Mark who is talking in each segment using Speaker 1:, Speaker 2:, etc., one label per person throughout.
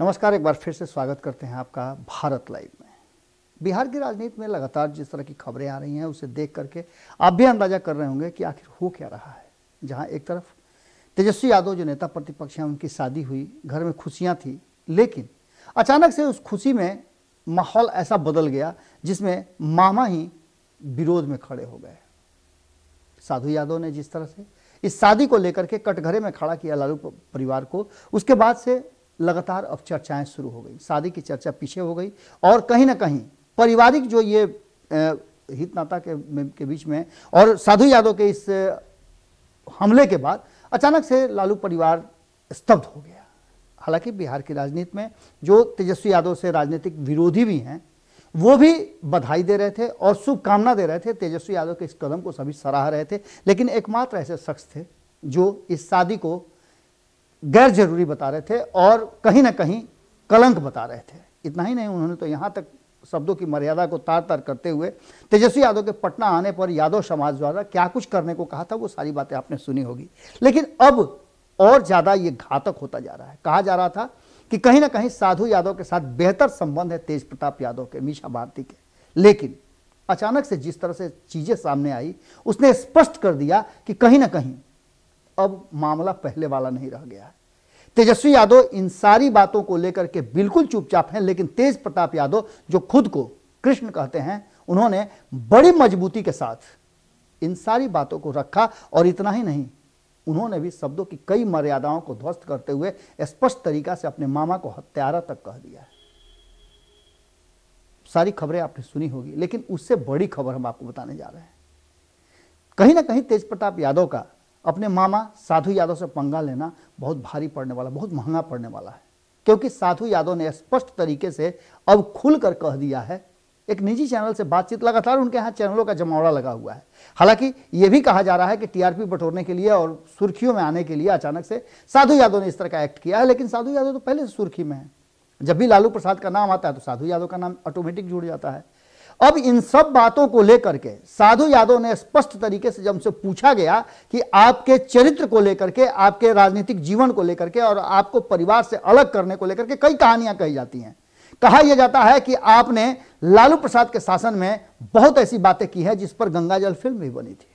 Speaker 1: नमस्कार एक बार फिर से स्वागत करते हैं आपका भारत लाइव में बिहार की राजनीति में लगातार जिस तरह की खबरें आ रही हैं उसे देख करके आप भी अंदाजा कर रहे होंगे कि आखिर हो क्या रहा है जहां एक तरफ तेजस्वी यादव जो नेता प्रतिपक्ष हैं उनकी शादी हुई घर में खुशियाँ थी लेकिन अचानक से उस खुशी में माहौल ऐसा बदल गया जिसमें मामा ही विरोध में खड़े हो गए साधु यादव ने जिस तरह से इस शादी को लेकर के कटघरे में खड़ा किया लालू परिवार को उसके बाद से लगातार अब चर्चाएं शुरू हो गई शादी की चर्चा पीछे हो गई और कहीं ना कहीं पारिवारिक जो ये हित नाता के के बीच में और साधु यादव के इस हमले के बाद अचानक से लालू परिवार स्तब्ध हो गया हालांकि बिहार की राजनीति में जो तेजस्वी यादव से राजनीतिक विरोधी भी हैं वो भी बधाई दे रहे थे और शुभकामना दे रहे थे तेजस्वी यादव के इस कदम को सभी सराह रहे थे लेकिन एकमात्र ऐसे शख्स थे जो इस शादी को गैर जरूरी बता रहे थे और कहीं ना कहीं कलंक बता रहे थे इतना ही नहीं उन्होंने तो यहाँ तक शब्दों की मर्यादा को तार तार करते हुए तेजस्वी यादव के पटना आने पर यादव समाज द्वारा क्या कुछ करने को कहा था वो सारी बातें आपने सुनी होगी लेकिन अब और ज़्यादा ये घातक होता जा रहा है कहा जा रहा था कि कहीं ना कहीं साधु यादव के साथ बेहतर संबंध है तेज प्रताप यादव के मीशा भारती के लेकिन अचानक से जिस तरह से चीज़ें सामने आई उसने स्पष्ट कर दिया कि कहीं ना कहीं अब मामला पहले वाला नहीं रह गया है तेजस्वी यादव इन सारी बातों को लेकर के बिल्कुल चुपचाप हैं लेकिन तेज प्रताप यादव जो खुद को कृष्ण कहते हैं उन्होंने बड़ी मजबूती के साथ इन सारी बातों को रखा और इतना ही नहीं उन्होंने भी शब्दों की कई मर्यादाओं को ध्वस्त करते हुए स्पष्ट तरीका से अपने मामा को हत्यारा तक कह दिया है सारी खबरें आपने सुनी होगी लेकिन उससे बड़ी खबर हम आपको बताने जा रहे हैं कहीं ना कहीं तेज प्रताप यादव का अपने मामा साधु यादव से पंगा लेना बहुत भारी पड़ने वाला बहुत महंगा पड़ने वाला है क्योंकि साधु यादव ने स्पष्ट तरीके से अब खुल कर कह दिया है एक निजी चैनल से बातचीत लगातार उनके यहाँ चैनलों का जमावड़ा लगा हुआ है हालांकि ये भी कहा जा रहा है कि टीआरपी बटोरने के लिए और सुर्खियों में आने के लिए अचानक से साधु यादव ने इस तरह का एक्ट किया है लेकिन साधु यादव तो पहले से सुर्खी में है जब भी लालू प्रसाद का नाम आता है तो साधु यादव का नाम ऑटोमेटिक जुड़ जाता है अब इन सब बातों को लेकर के साधु यादव ने स्पष्ट तरीके से जब हमसे पूछा गया कि आपके चरित्र को लेकर के आपके राजनीतिक जीवन को लेकर के और आपको परिवार से अलग करने को लेकर के कई कहानियां कही जाती हैं कहा यह जाता है कि आपने लालू प्रसाद के शासन में बहुत ऐसी बातें की है जिस पर गंगाजल फिल्म भी बनी थी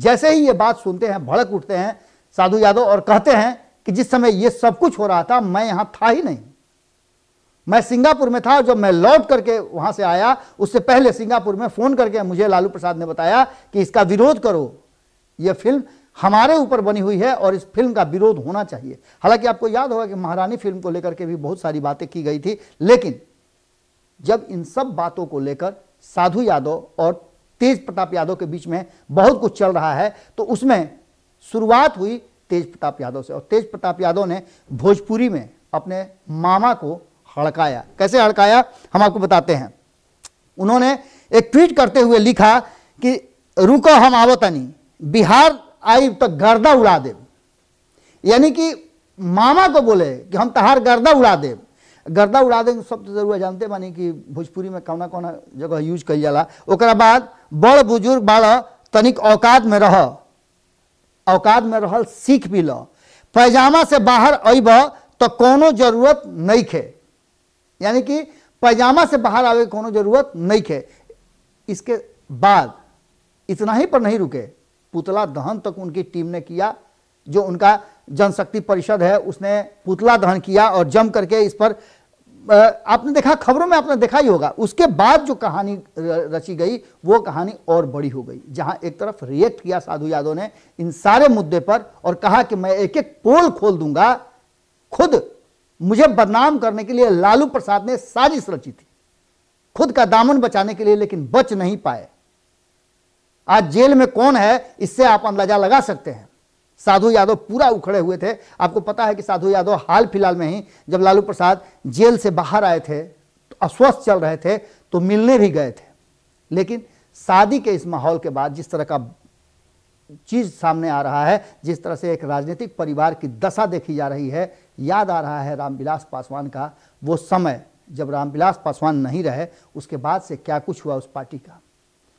Speaker 1: जैसे ही ये बात सुनते हैं भड़क उठते हैं साधु यादव और कहते हैं कि जिस समय यह सब कुछ हो रहा था मैं यहां था ही नहीं मैं सिंगापुर में था जब मैं लौट करके वहां से आया उससे पहले सिंगापुर में फोन करके मुझे लालू प्रसाद ने बताया कि इसका विरोध करो यह फिल्म हमारे ऊपर बनी हुई है और इस फिल्म का विरोध होना चाहिए हालांकि आपको याद होगा कि महारानी फिल्म को लेकर के भी बहुत सारी बातें की गई थी लेकिन जब इन सब बातों को लेकर साधु यादव और तेज प्रताप यादव के बीच में बहुत कुछ चल रहा है तो उसमें शुरुआत हुई तेज प्रताप यादव से और तेज प्रताप यादव ने भोजपुरी में अपने मामा को हड़काया कैसे हड़काया हम आपको बताते हैं उन्होंने एक ट्वीट करते हुए लिखा कि रुको हम आवतनी बिहार आई तो गर्दा उड़ा दे यानी कि मामा को बोले कि हम तहार गर्दा उड़ा दे गर्दा उड़ा दे शब्द तो जरूर जानते मानी कि भोजपुरी में कौना कौना जगह यूज कर जाला ओकरा बाद बड़ बुजुर्ग बाड़ तनिक औकात में रह औकात में रह सीख भी लो पैजामा से बाहर अब तो कोनो जरूरत नहीं खे यानी कि पैजामा से बाहर आवे को जरूरत नहीं है इसके बाद इतना ही पर नहीं रुके पुतला दहन तक उनकी टीम ने किया जो उनका जनशक्ति परिषद है उसने पुतला दहन किया और जम करके इस पर आपने देखा खबरों में आपने देखा ही होगा उसके बाद जो कहानी रची गई वो कहानी और बड़ी हो गई जहां एक तरफ रिएक्ट किया साधु यादव ने इन सारे मुद्दे पर और कहा कि मैं एक एक पोल खोल दूंगा खुद मुझे बदनाम करने के लिए लालू प्रसाद ने साजिश रची थी खुद का दामन बचाने के लिए लेकिन बच नहीं पाए आज जेल में कौन है इससे आप अंदाजा लगा सकते हैं साधु यादव पूरा उखड़े हुए थे आपको पता है कि साधु यादव हाल फिलहाल में ही जब लालू प्रसाद जेल से बाहर आए थे तो अस्वस्थ चल रहे थे तो मिलने भी गए थे लेकिन शादी के इस माहौल के बाद जिस तरह का चीज सामने आ रहा है जिस तरह से एक राजनीतिक परिवार की दशा देखी जा रही है याद आ रहा है रामविलास पासवान का वो समय जब रामविलास पासवान नहीं रहे उसके बाद से क्या कुछ हुआ उस पार्टी का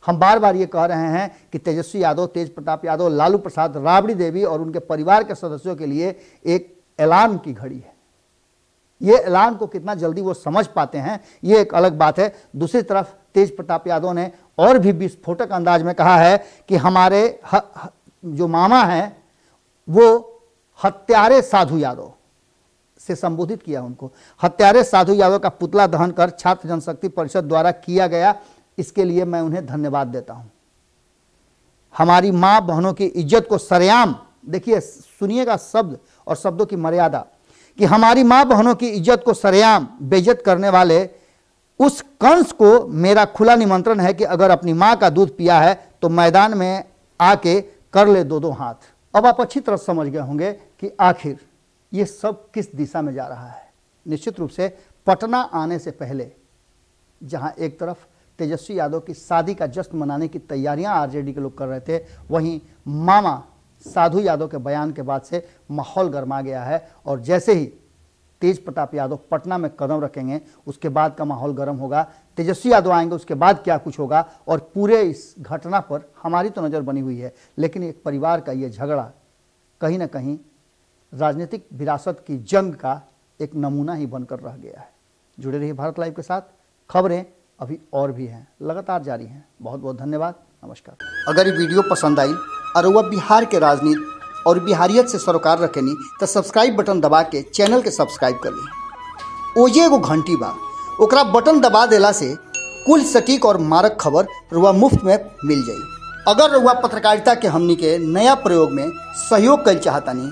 Speaker 1: हम बार बार ये कह रहे हैं कि तेजस्वी यादव तेज प्रताप यादव लालू प्रसाद राबड़ी देवी और उनके परिवार के सदस्यों के लिए एक ऐलान की घड़ी है ये ऐलान को कितना जल्दी वो समझ पाते हैं ये एक अलग बात है दूसरी तरफ तेज प्रताप यादव ने और भी विस्फोटक अंदाज में कहा है कि हमारे ह, ह, जो मामा हैं वो हत्यारे साधु यादव से संबोधित किया उनको हत्यारे साधु यादव का पुतला दहन कर छात्र जनशक्ति परिषद द्वारा किया गया इसके लिए मैं उन्हें धन्यवाद देता हूं हमारी मां बहनों की इज्जत को सरेआम देखिए सुनिएगा शब्द और शब्दों की मर्यादा कि हमारी मां बहनों की इज्जत को सरेआम बेइज्जत करने वाले उस कंस को मेरा खुला निमंत्रण है कि अगर अपनी मां का दूध पिया है तो मैदान में आके कर ले दो दो हाथ अब आप अच्छी तरह समझ गए होंगे कि आखिर ये सब किस दिशा में जा रहा है निश्चित रूप से पटना आने से पहले जहां एक तरफ तेजस्वी यादव की शादी का जश्न मनाने की तैयारियां आरजेडी के लोग कर रहे थे वहीं मामा साधु यादव के बयान के बाद से माहौल गर्मा गया है और जैसे ही तेज प्रताप यादव पटना में कदम रखेंगे उसके बाद का माहौल गर्म होगा तेजस्वी यादव आएंगे उसके बाद क्या कुछ होगा और पूरे इस घटना पर हमारी तो नज़र बनी हुई है लेकिन एक परिवार का ये झगड़ा कहीं ना कहीं राजनीतिक विरासत की जंग का एक नमूना ही बनकर रह गया है जुड़े रहिए भारत लाइव के साथ खबरें अभी और भी हैं लगातार जारी हैं बहुत बहुत धन्यवाद नमस्कार अगर ये वीडियो पसंद आई और वह बिहार के राजनीति और बिहारियत से सरोकार रखेनी तो सब्सक्राइब बटन दबा के चैनल के सब्सक्राइब कर ली ओजे एगो घंटी बा ओकरा बटन दबा देला से कुल सटीक और मारक खबर रुआ मुफ्त में मिल जाई अगर रुआ पत्रकारिता के हमनी के नया प्रयोग में सहयोग कर चाहतानी